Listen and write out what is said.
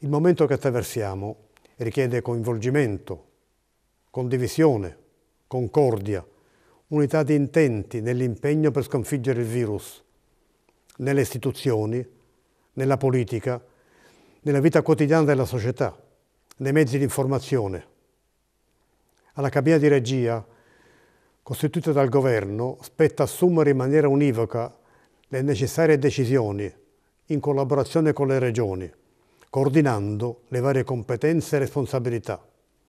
Il momento che attraversiamo richiede coinvolgimento, condivisione, concordia, unità di intenti nell'impegno per sconfiggere il virus, nelle istituzioni, nella politica, nella vita quotidiana della società, nei mezzi di informazione. Alla cabina di regia, costituita dal governo, spetta assumere in maniera univoca le necessarie decisioni in collaborazione con le regioni coordinando le varie competenze e responsabilità